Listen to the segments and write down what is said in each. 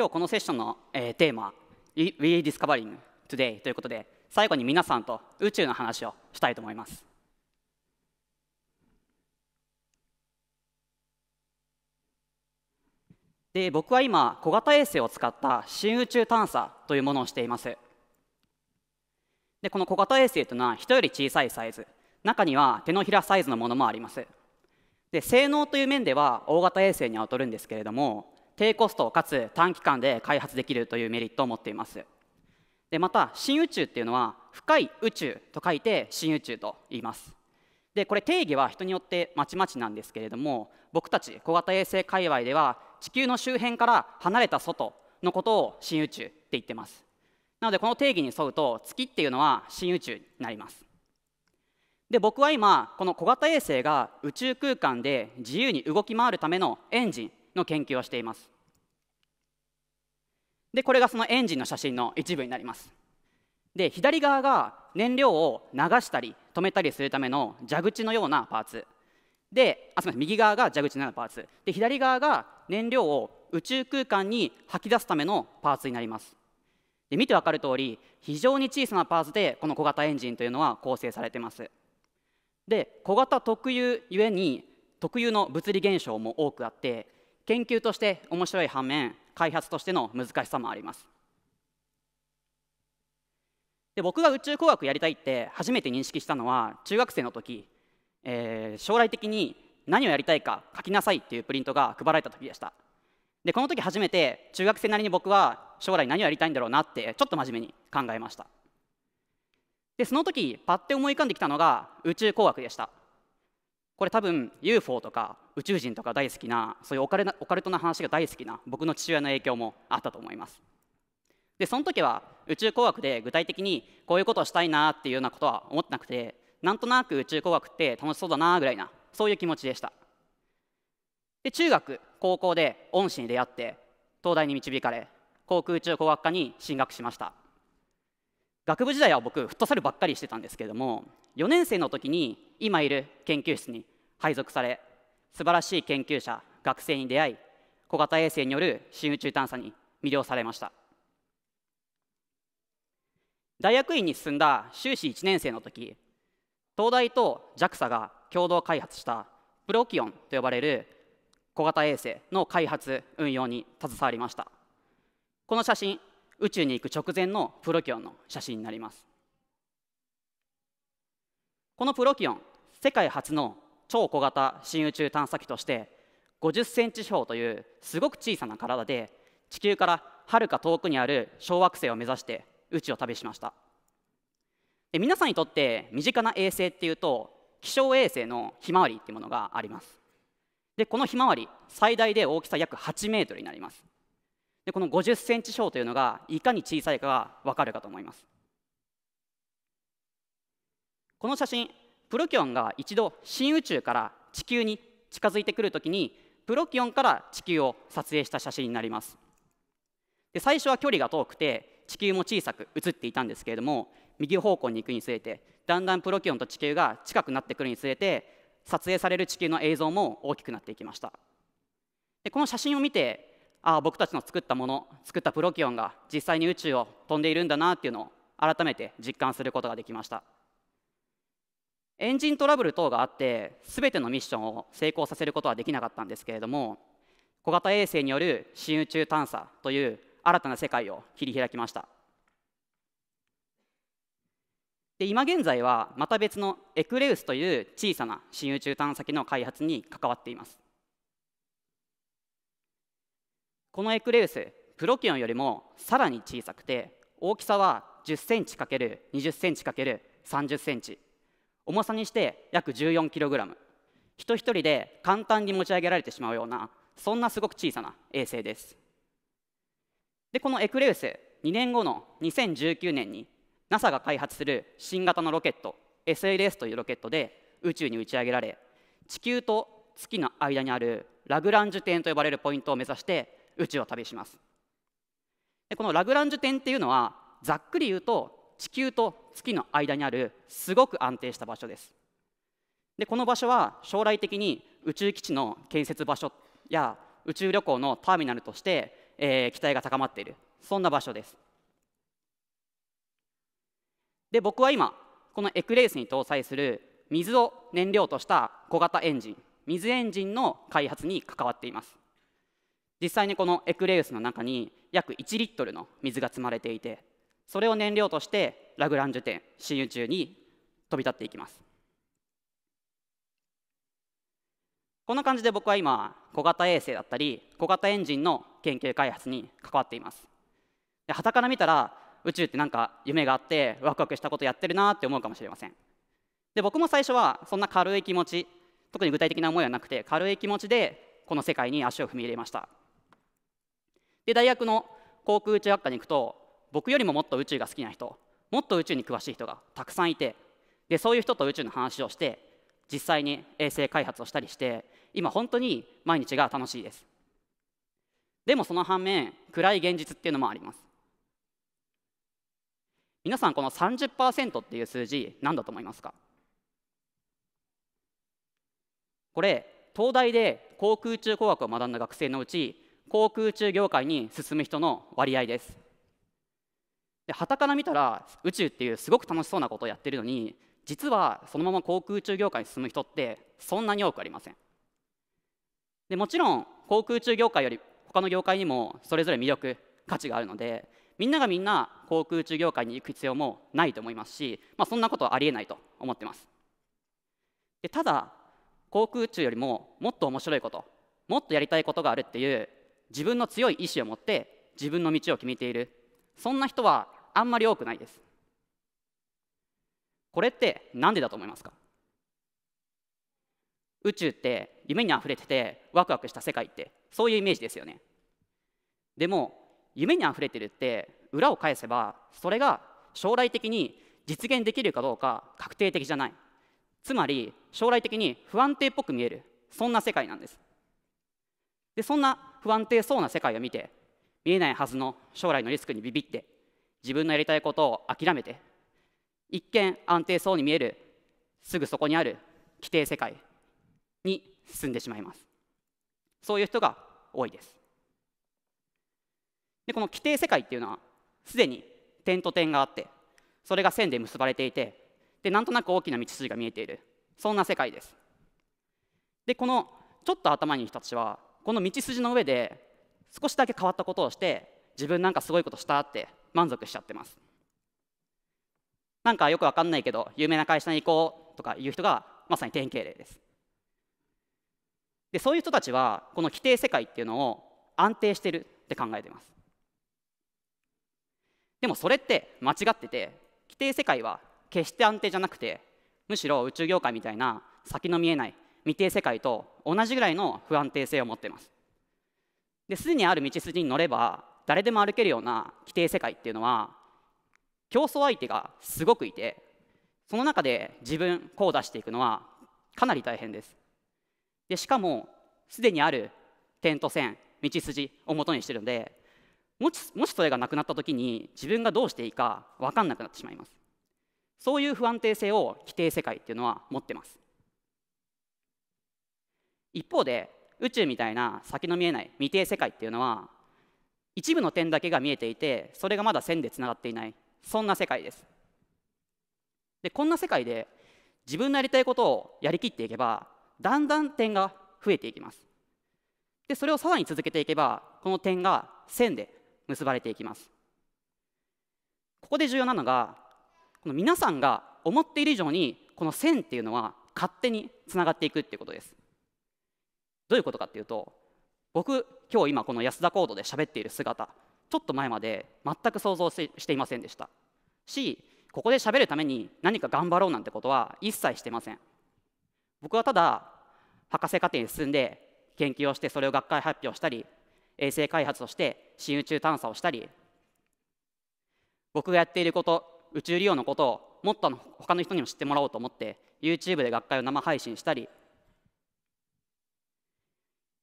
今日このセッションの、えー、テーマ「We Discovering Today」ということで最後に皆さんと宇宙の話をしたいと思います。で僕は今小型衛星を使った新宇宙探査というものをしていますでこの小型衛星というのは人より小さいサイズ中には手のひらサイズのものもありますで性能という面では大型衛星に劣るんですけれども低コストかつ短期間で開発できるというメリットを持っていますでまた新宇宙っていうのは深い宇宙と書いて新宇宙と言いますでこれ定義は人によってまちまちなんですけれども僕たち小型衛星界隈では地球の周辺から離れた外のことを新宇宙って言ってますなのでこの定義に沿うと月っていうのは新宇宙になりますで僕は今この小型衛星が宇宙空間で自由に動き回るためのエンジンの研究をしていますでこれがそのエンジンの写真の一部になりますで左側が燃料を流したり止めたりするための蛇口のようなパーツであすみません右側が蛇口のようなパーツで左側が燃料を宇宙空間に吐き出すためのパーツになりますで見てわかるとおり非常に小さなパーツでこの小型エンジンというのは構成されていますで小型特有ゆえに特有の物理現象も多くあって研究として面白い反面開発としての難しさもありますで僕が宇宙工学やりたいって初めて認識したのは中学生の時、えー、将来的に何をやりたいか書きなさいっていうプリントが配られた時でしたでこの時初めて中学生なりに僕は将来何をやりたいんだろうなってちょっと真面目に考えましたでその時パッて思い浮かんできたのが宇宙工学でしたこれ多分 UFO とか宇宙人とか大好きなそういうオカルオカルトな話が大好きな僕の父親の影響もあったと思いますでその時は宇宙工学で具体的にこういうことをしたいなっていうようなことは思ってなくてなんとなく宇宙工学って楽しそうだなぐらいなそういう気持ちでしたで中学高校で恩師に出会って東大に導かれ航空宇宙工学科に進学しました学部時代は僕フットサルばっかりしてたんですけれども4年生の時に今いる研究室に配属され素晴らしい研究者学生に出会い小型衛星による新宇宙探査に魅了されました大学院に進んだ修士1年生の時東大と JAXA が共同開発したプロキオンと呼ばれる小型衛星の開発運用に携わりましたこの写真宇宙に行く直前のプロキオンの写真になりますこのプロキオン世界初の超小型新宇宙探査機として50センチ四方というすごく小さな体で地球からはるか遠くにある小惑星を目指して宇宙を旅しましたで皆さんにとって身近な衛星っていうと気象衛星のひまわりっていうものがありますでこのひまわり最大で大きさ約8メートルになりますでこの50センチ小というのがいかに小さいかが分かるかと思いますこの写真プロキオンが一度新宇宙から地球に近づいてくるときにプロキオンから地球を撮影した写真になりますで最初は距離が遠くて地球も小さく写っていたんですけれども右方向に行くにつれてだんだんプロキオンと地球が近くなってくるにつれて撮影される地球の映像も大きくなっていきましたでこの写真を見てあ僕たちの作ったもの作ったプロキオンが実際に宇宙を飛んでいるんだなっていうのを改めて実感することができましたエンジントラブル等があって全てのミッションを成功させることはできなかったんですけれども小型衛星による新宇宙探査という新たな世界を切り開きましたで今現在はまた別のエクレウスという小さな新宇宙探査機の開発に関わっていますこのエクレウスプロキオンよりもさらに小さくて大きさは 10cm×20cm×30cm 重さにして約 14kg 人一人で簡単に持ち上げられてしまうようなそんなすごく小さな衛星ですでこのエクレウス2年後の2019年に NASA が開発する新型のロケット SLS というロケットで宇宙に打ち上げられ地球と月の間にあるラグランジュ点と呼ばれるポイントを目指して宇宙を旅しますでこのラグランジュ点っていうのはざっくり言うと地球と月の間にあるすごく安定した場所ですでこの場所は将来的に宇宙基地の建設場所や宇宙旅行のターミナルとして、えー、期待が高まっているそんな場所ですで僕は今このエクレースに搭載する水を燃料とした小型エンジン水エンジンの開発に関わっています実際にこのエクレウスの中に約1リットルの水が積まれていてそれを燃料としてラグランジュ点真宇中に飛び立っていきますこんな感じで僕は今小型衛星だったり小型エンジンの研究開発に関わっていますでたから見たら宇宙ってなんか夢があってワクワクしたことやってるなって思うかもしれませんで僕も最初はそんな軽い気持ち特に具体的な思いはなくて軽い気持ちでこの世界に足を踏み入れましたで大学の航空宇宙学科に行くと僕よりももっと宇宙が好きな人もっと宇宙に詳しい人がたくさんいてでそういう人と宇宙の話をして実際に衛星開発をしたりして今本当に毎日が楽しいですでもその反面暗い現実っていうのもあります皆さんこの30%っていう数字何だと思いますかこれ東大で航空宇宙工学を学んだ学生のうち航空宇宙業界に進む人の割合ですでたから見たら宇宙っていうすごく楽しそうなことをやってるのに実はそのまま航空宇宙業界に進む人ってそんなに多くありませんでもちろん航空宇宙業界より他の業界にもそれぞれ魅力価値があるのでみんながみんな航空宇宙業界に行く必要もないと思いますし、まあ、そんなことはありえないと思ってますでただ航空宇宙よりももっと面白いこともっとやりたいことがあるっていう自分の強い意志を持って自分の道を決めているそんな人はあんまり多くないですこれって何でだと思いますか宇宙って夢にあふれててワクワクした世界ってそういうイメージですよねでも夢にあふれてるって裏を返せばそれが将来的に実現できるかどうか確定的じゃないつまり将来的に不安定っぽく見えるそんな世界なんですでそんな不安定そうな世界を見て見えないはずの将来のリスクにビビって自分のやりたいことを諦めて一見安定そうに見えるすぐそこにある規定世界に進んでしまいますそういう人が多いですでこの規定世界っていうのはすでに点と点があってそれが線で結ばれていてでなんとなく大きな道筋が見えているそんな世界ですでこのちょっと頭にい人たちはこの道筋の上で少しだけ変わったことをして自分なんかすごいことしたって満足しちゃってますなんかよくわかんないけど有名な会社に行こうとかいう人がまさに典型例ですでそういう人たちはこの規定世界っていうのを安定してるって考えてますでもそれって間違ってて規定世界は決して安定じゃなくてむしろ宇宙業界みたいな先の見えない未定世界と同じぐらいの不安定性を持っていますで既にある道筋に乗れば誰でも歩けるような規定世界っていうのは競争相手がすごくいてその中で自分こう出していくのはかなり大変ですでしかもすでにある点と線道筋を元にしてるのでもしもしそれがなくなった時に自分がどうしていいか分かんなくなってしまいますそういう不安定性を規定世界っていうのは持ってます一方で宇宙みたいな先の見えない未定世界っていうのは一部の点だけが見えていてそれがまだ線でつながっていないそんな世界ですでこんな世界で自分のやりたいことをやりきっていけばだんだん点が増えていきますでそれをさらに続けていけばこの点が線で結ばれていきますここで重要なのがこの皆さんが思っている以上にこの線っていうのは勝手につながっていくっていうことですどういうことかっていうと僕今日今この安田コードで喋っている姿ちょっと前まで全く想像していませんでしたしここで喋るために何か頑張ろうなんてことは一切してません僕はただ博士課程に進んで研究をしてそれを学会発表したり衛星開発をして新宇宙探査をしたり僕がやっていること宇宙利用のことをもっと他の人にも知ってもらおうと思って YouTube で学会を生配信したり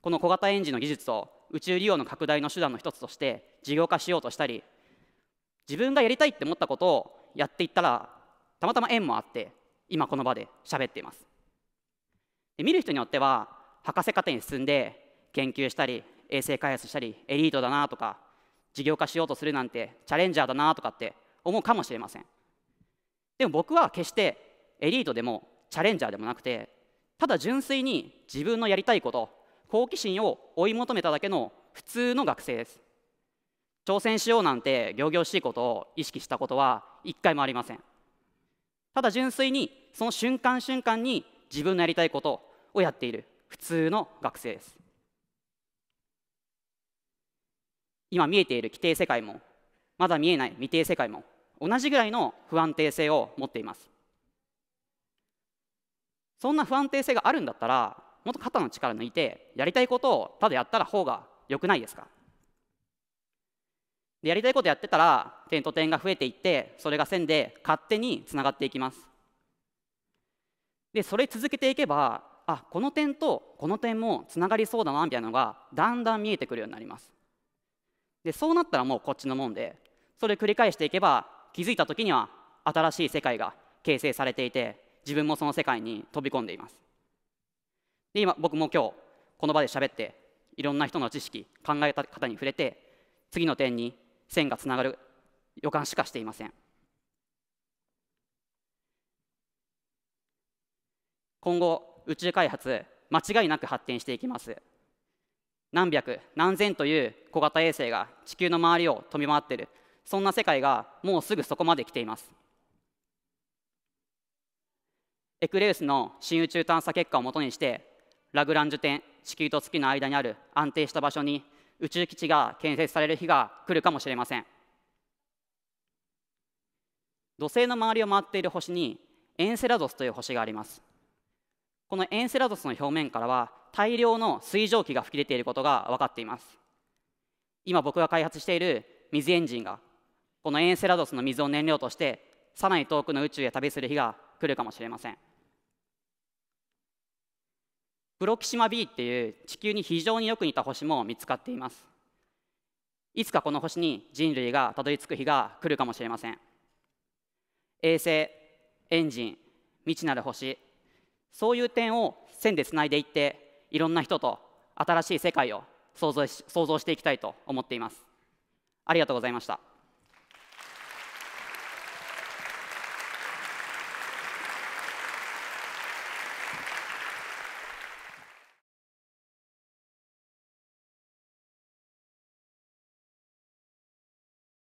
この小型エンジンの技術を宇宙利用の拡大の手段の一つとして事業化しようとしたり自分がやりたいって思ったことをやっていったらたまたま縁もあって今この場で喋っていますで見る人によっては博士課程に進んで研究したり衛星開発したりエリートだなとか事業化しようとするなんてチャレンジャーだなとかって思うかもしれませんでも僕は決してエリートでもチャレンジャーでもなくてただ純粋に自分のやりたいこと好奇心を追い求めただけの普通の学生です挑戦しようなんて仰々しいことを意識したことは一回もありませんただ純粋にその瞬間瞬間に自分のやりたいことをやっている普通の学生です今見えている規定世界もまだ見えない未定世界も同じぐらいの不安定性を持っていますそんな不安定性があるんだったらもっと肩の力抜いてやりたいことをただやったら方が良くないですかでやりたいことやってたら点と点が増えていってそれが線で勝手につながっていきますでそれ続けていけばあこの点とこの点もつながりそうだなみたいなのがだんだん見えてくるようになりますでそうなったらもうこっちのもんでそれ繰り返していけば気づいた時には新しい世界が形成されていて自分もその世界に飛び込んでいますで今僕も今日この場で喋っていろんな人の知識考え方に触れて次の点に線がつながる予感しかしていません今後宇宙開発間違いなく発展していきます何百何千という小型衛星が地球の周りを飛び回ってるそんな世界がもうすぐそこまで来ていますエクレウスの新宇宙探査結果をもとにしてラグランジュ点地球と月の間にある安定した場所に宇宙基地が建設される日が来るかもしれません土星の周りを回っている星にエンセラドスという星がありますこのエンセラドスの表面からは大量の水蒸気が吹き出ていることが分かっています今僕が開発している水エンジンがこのエンセラドスの水を燃料としてさらに遠くの宇宙へ旅する日が来るかもしれませんプロキシマ B っていう地球に非常によく似た星も見つかっていますいつかこの星に人類がたどり着く日が来るかもしれません衛星エンジン未知なる星そういう点を線でつないでいっていろんな人と新しい世界を想像し想像していきたいと思っていますありがとうございました